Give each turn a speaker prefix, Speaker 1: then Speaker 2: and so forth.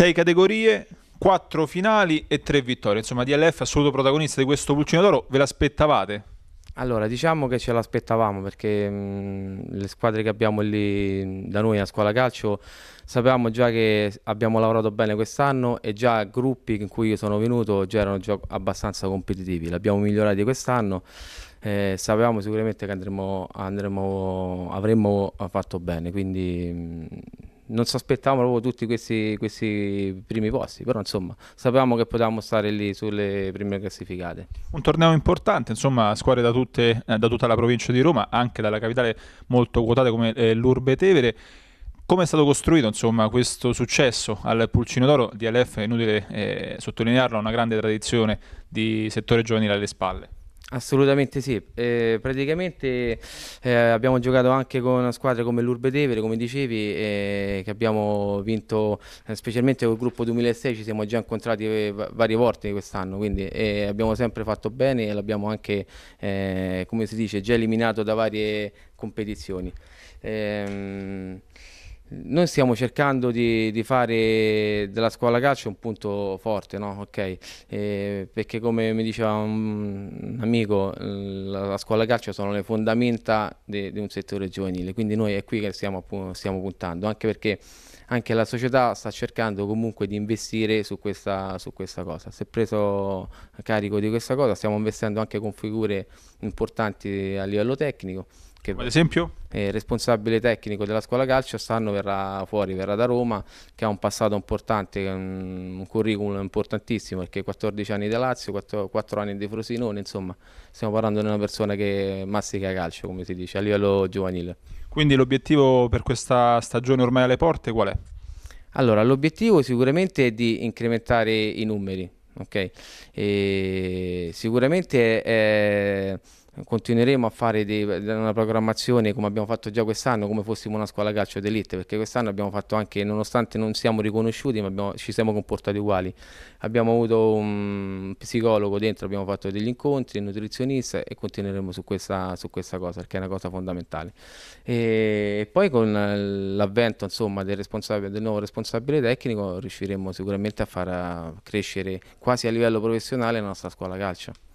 Speaker 1: 6 categorie, quattro finali e tre vittorie. Insomma, DLF assoluto protagonista di questo Pulcino d'Oro, ve l'aspettavate?
Speaker 2: Allora, diciamo che ce l'aspettavamo perché mh, mm, le squadre che abbiamo lì mm, da noi a scuola calcio sapevamo già che abbiamo lavorato bene quest'anno e già gruppi in cui io sono venuto già erano già abbastanza competitivi, l'abbiamo migliorati quest'anno, eh, sapevamo sicuramente che andremo, andremo, avremmo fatto bene, quindi mh, mm, non ci aspettavamo proprio tutti questi, questi, primi posti, però insomma sapevamo che potevamo stare lì sulle prime classificate.
Speaker 1: Un torneo importante, insomma squadre da, tutte, eh, da tutta la provincia di Roma, anche dalla capitale molto quotata come eh, l'Urbe Tevere. Come è stato costruito insomma, questo successo al Pulcino d'Oro? DLF è inutile eh, sottolinearlo, ha una grande tradizione di settore giovanile alle spalle.
Speaker 2: Assolutamente sì, eh, praticamente eh, abbiamo giocato anche con squadre come l'Urbe Tevere, come dicevi, eh, che abbiamo vinto eh, specialmente col gruppo 2006, ci siamo già incontrati eh, varie volte quest'anno, quindi abbiamo sempre fatto bene e l'abbiamo anche, eh, come si dice, già eliminato da varie competizioni. Ehm, noi stiamo cercando di, di, fare della scuola calcio un punto forte, no? okay. eh, perché come mi diceva un amico, la, scuola calcio sono le fondamenta di un settore giovanile, quindi noi è qui che stiamo, stiamo puntando, anche perché anche la società sta cercando comunque di investire su questa, su questa cosa. Si è preso a carico di questa cosa, stiamo investendo anche con figure importanti a livello tecnico che ad esempio? È eh, responsabile tecnico della scuola calcio, quest'anno verrà fuori, verrà da Roma, che ha un passato importante, un curriculum importantissimo, perché 14 anni di Lazio, 4, 4 anni di Frosinone, insomma, stiamo parlando di una persona che mastica calcio, come si dice, a livello giovanile. Quindi l'obiettivo per questa stagione ormai alle porte qual è? Allora, l'obiettivo sicuramente è di incrementare i numeri, ok? E sicuramente è continueremo a fare dei, una programmazione come abbiamo fatto già quest'anno, come fossimo una scuola calcio d'elite, perché quest'anno abbiamo fatto anche, nonostante non siamo riconosciuti, ma abbiamo, ci siamo comportati uguali. Abbiamo avuto un psicologo dentro, abbiamo fatto degli incontri, un nutrizionista e continueremo su questa, su questa cosa, perché è una cosa fondamentale. E poi con l'avvento del, del, nuovo responsabile tecnico riusciremo sicuramente a far crescere quasi a livello professionale la nostra scuola calcio.